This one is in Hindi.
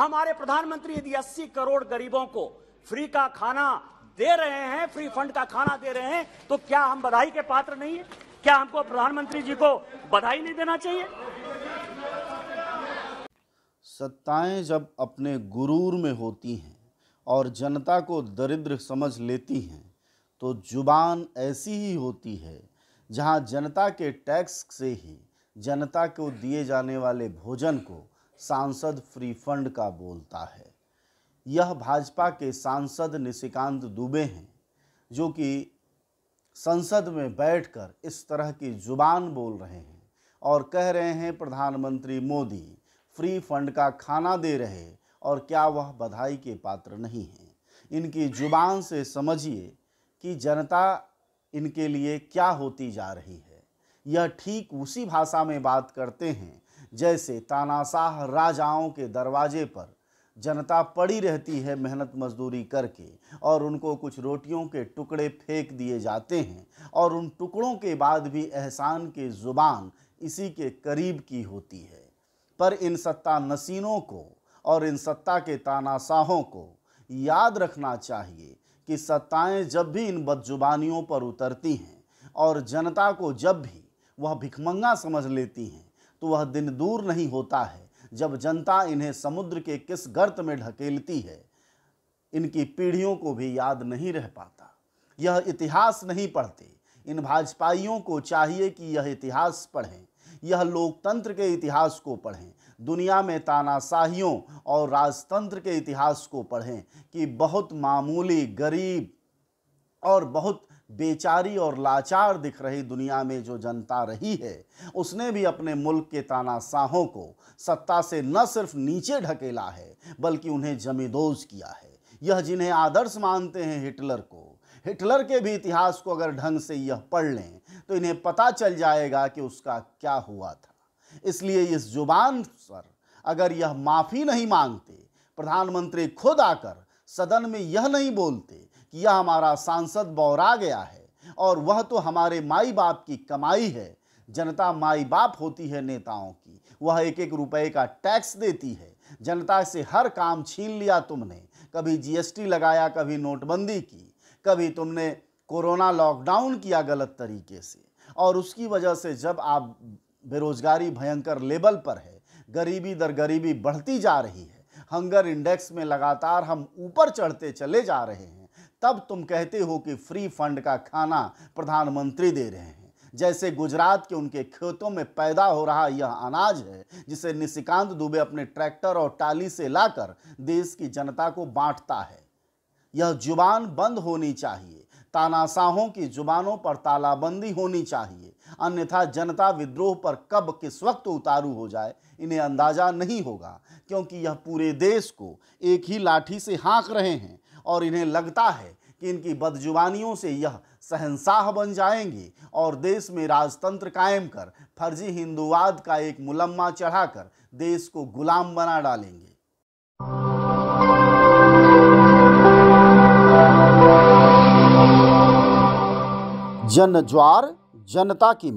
हमारे प्रधानमंत्री यदि अस्सी करोड़ गरीबों को फ्री का खाना दे रहे हैं फ्री फंड का खाना दे रहे हैं तो क्या हम बधाई के पात्र नहीं है क्या हमको प्रधानमंत्री जी को बधाई नहीं देना चाहिए सत्ताएं जब अपने गुरूर में होती हैं और जनता को दरिद्र समझ लेती हैं तो जुबान ऐसी ही होती है जहां जनता के टैक्स से ही जनता को दिए जाने वाले भोजन को सांसद फ्री फंड का बोलता है यह भाजपा के सांसद निशिकांत दुबे हैं जो कि संसद में बैठकर इस तरह की जुबान बोल रहे हैं और कह रहे हैं प्रधानमंत्री मोदी फ्री फंड का खाना दे रहे और क्या वह बधाई के पात्र नहीं हैं इनकी जुबान से समझिए कि जनता इनके लिए क्या होती जा रही है यह ठीक उसी भाषा में बात करते हैं जैसे तानाशाह राजाओं के दरवाजे पर जनता पड़ी रहती है मेहनत मजदूरी करके और उनको कुछ रोटियों के टुकड़े फेंक दिए जाते हैं और उन टुकड़ों के बाद भी एहसान के ज़ुबान इसी के करीब की होती है पर इन सत्ता नसीनों को और इन सत्ता के तानाशाहों को याद रखना चाहिए कि सत्ताएं जब भी इन बदजुबानियों पर उतरती हैं और जनता को जब भी वह भिखमंगा समझ लेती हैं तो वह दिन दूर नहीं होता है जब जनता इन्हें समुद्र के किस गर्त में ढकेलती है इनकी पीढ़ियों को भी याद नहीं रह पाता यह इतिहास नहीं पढ़ते इन भाजपाइयों को चाहिए कि यह इतिहास पढ़ें यह लोकतंत्र के इतिहास को पढ़ें दुनिया में तानाशाहियों और राजतंत्र के इतिहास को पढ़ें कि बहुत मामूली गरीब और बहुत बेचारी और लाचार दिख रही दुनिया में जो जनता रही है उसने भी अपने मुल्क के तानाशाहों को सत्ता से न सिर्फ नीचे ढकेला है बल्कि उन्हें जमीदोज किया है यह जिन्हें आदर्श मानते हैं हिटलर को हिटलर के भी इतिहास को अगर ढंग से यह पढ़ लें तो इन्हें पता चल जाएगा कि उसका क्या हुआ था इसलिए इस जुबान पर अगर यह माफ़ी नहीं मांगते प्रधानमंत्री खुद आकर सदन में यह नहीं बोलते कि यह हमारा सांसद बौरा गया है और वह तो हमारे माई बाप की कमाई है जनता माई बाप होती है नेताओं की वह एक एक रुपए का टैक्स देती है जनता से हर काम छीन लिया तुमने कभी जीएसटी लगाया कभी नोटबंदी की कभी तुमने कोरोना लॉकडाउन किया गलत तरीके से और उसकी वजह से जब आप बेरोजगारी भयंकर लेवल पर है गरीबी दर गरीबी बढ़ती जा रही है हंगर इंडेक्स में लगातार हम ऊपर चढ़ते चले जा रहे हैं तब तुम कहते हो कि फ्री फंड का खाना प्रधानमंत्री दे रहे हैं जैसे गुजरात के उनके खेतों में पैदा हो रहा यह अनाज है जिसे निशिकांत दुबे अपने ट्रैक्टर और टाली से लाकर देश की जनता को बांटता है यह जुबान बंद होनी चाहिए तानाशाहों की जुबानों पर तालाबंदी होनी चाहिए अन्यथा जनता विद्रोह पर कब किस वक्त उतारू हो जाए इन्हें अंदाजा नहीं होगा क्योंकि यह पूरे देश को एक ही लाठी से हाँक रहे हैं और इन्हें लगता है कि इनकी बदजुबानियों से यह सहनशाह बन जाएंगे और देश में राजतंत्र कायम कर फर्जी हिंदुवाद का एक मुलम्मा चढ़ाकर देश को गुलाम बना डालेंगे जन ज्वार जनता की